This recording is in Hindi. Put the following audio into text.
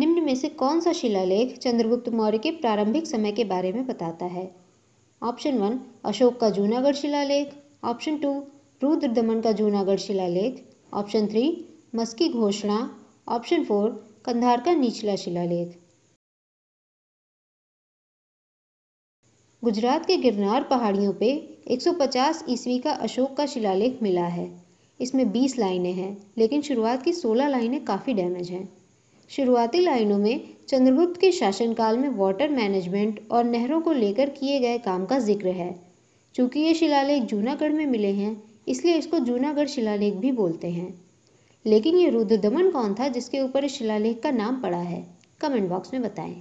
निम्न में से कौन सा शिलालेख चंद्रगुप्त मौर्य के प्रारंभिक समय के बारे में बताता है ऑप्शन वन अशोक का जूनागढ़ शिलालेख ऑप्शन टू रुद्र दमन का जूनागढ़ शिलालेख ऑप्शन थ्री मस्की घोषणा ऑप्शन फोर कंधार का निचला शिलालेख गुजरात के गिरनार पहाड़ियों पे 150 ईस्वी का अशोक का शिलालेख मिला है इसमें 20 लाइनें हैं लेकिन शुरुआत की 16 लाइनें काफ़ी डैमेज हैं शुरुआती लाइनों में चंद्रगुप्त के शासनकाल में वाटर मैनेजमेंट और नहरों को लेकर किए गए काम का जिक्र है चूंकि ये शिलालेख जूनागढ़ में मिले हैं इसलिए इसको जूनागढ़ शिलालेख भी बोलते हैं लेकिन ये रुद्र दमन कौन था जिसके ऊपर इस शिलालेख का नाम पड़ा है कमेंट बॉक्स में बताएं